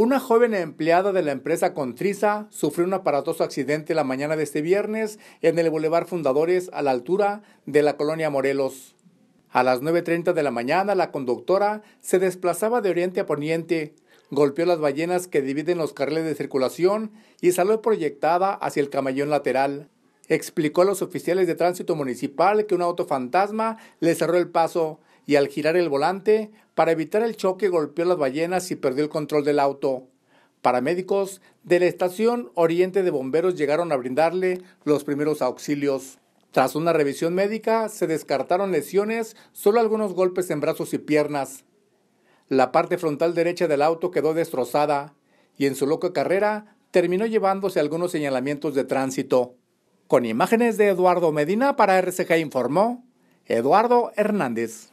Una joven empleada de la empresa Contriza sufrió un aparatoso accidente la mañana de este viernes en el Boulevard Fundadores a la altura de la colonia Morelos. A las 9.30 de la mañana la conductora se desplazaba de oriente a poniente, golpeó las ballenas que dividen los carriles de circulación y salió proyectada hacia el camellón lateral. Explicó a los oficiales de tránsito municipal que un auto fantasma le cerró el paso, y al girar el volante, para evitar el choque golpeó las ballenas y perdió el control del auto. Paramédicos de la estación Oriente de Bomberos llegaron a brindarle los primeros auxilios. Tras una revisión médica, se descartaron lesiones, solo algunos golpes en brazos y piernas. La parte frontal derecha del auto quedó destrozada y en su loca carrera terminó llevándose algunos señalamientos de tránsito. Con imágenes de Eduardo Medina para RCG informó Eduardo Hernández.